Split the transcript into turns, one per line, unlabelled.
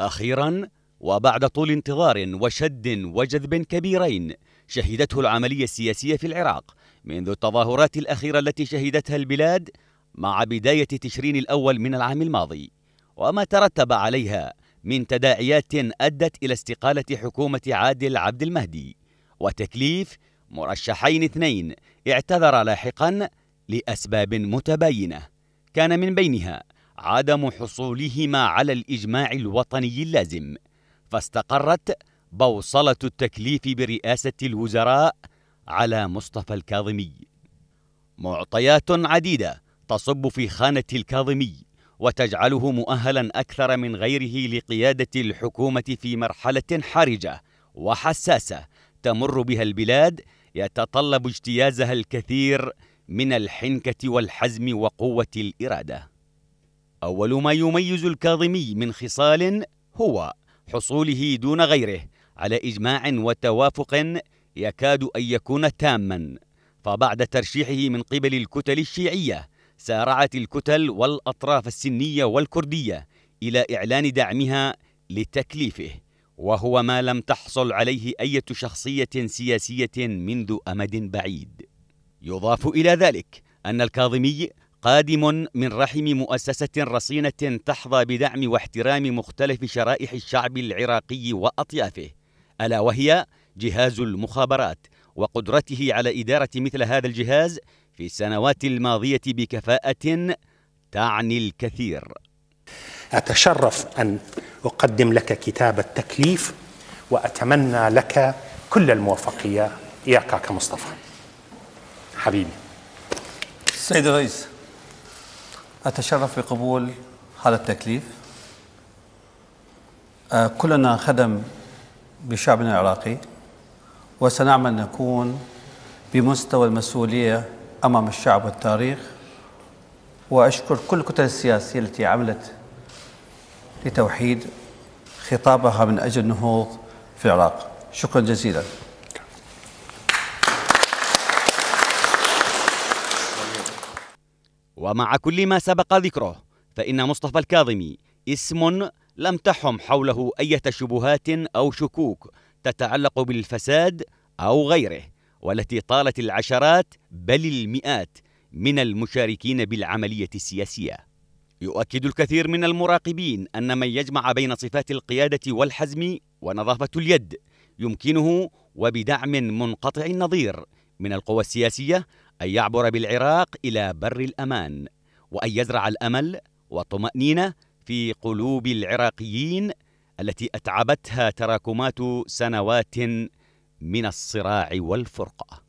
أخيرا وبعد طول انتظار وشد وجذب كبيرين شهدته العملية السياسية في العراق منذ التظاهرات الأخيرة التي شهدتها البلاد مع بداية تشرين الأول من العام الماضي وما ترتب عليها من تداعيات أدت إلى استقالة حكومة عادل عبد المهدي وتكليف مرشحين اثنين اعتذر لاحقا لأسباب متباينة كان من بينها عدم حصولهما على الإجماع الوطني اللازم فاستقرت بوصلة التكليف برئاسة الوزراء على مصطفى الكاظمي معطيات عديدة تصب في خانة الكاظمي وتجعله مؤهلا أكثر من غيره لقيادة الحكومة في مرحلة حرجة وحساسة تمر بها البلاد يتطلب اجتيازها الكثير من الحنكة والحزم وقوة الإرادة أول ما يميز الكاظمي من خصال هو حصوله دون غيره على إجماع وتوافق يكاد أن يكون تاما فبعد ترشيحه من قبل الكتل الشيعية سارعت الكتل والأطراف السنية والكردية إلى إعلان دعمها لتكليفه وهو ما لم تحصل عليه أية شخصية سياسية منذ أمد بعيد يضاف إلى ذلك أن الكاظمي قادم من رحم مؤسسة رصينة تحظى بدعم واحترام مختلف شرائح الشعب العراقي وأطيافه، ألا وهي جهاز المخابرات، وقدرته على إدارة مثل هذا الجهاز في السنوات الماضية بكفاءة تعني الكثير.
أتشرف أن أقدم لك كتاب التكليف وأتمنى لك كل الموفقية يا كاكا مصطفى. حبيبي. سيد الرئيس أتشرف بقبول هذا التكليف آه، كلنا خدم بشعبنا العراقي وسنعمل نكون بمستوى المسؤولية أمام الشعب والتاريخ وأشكر كل الكتل السياسية التي عملت لتوحيد خطابها من أجل النهوض في العراق
شكرا جزيلا ومع كل ما سبق ذكره فإن مصطفى الكاظمي اسم لم تحم حوله أية شبهات أو شكوك تتعلق بالفساد أو غيره والتي طالت العشرات بل المئات من المشاركين بالعملية السياسية يؤكد الكثير من المراقبين أن من يجمع بين صفات القيادة والحزم ونظافة اليد يمكنه وبدعم منقطع النظير من القوى السياسية أن يعبر بالعراق إلى بر الأمان وأن يزرع الأمل والطمأنينة في قلوب العراقيين التي أتعبتها تراكمات سنوات من الصراع والفرقة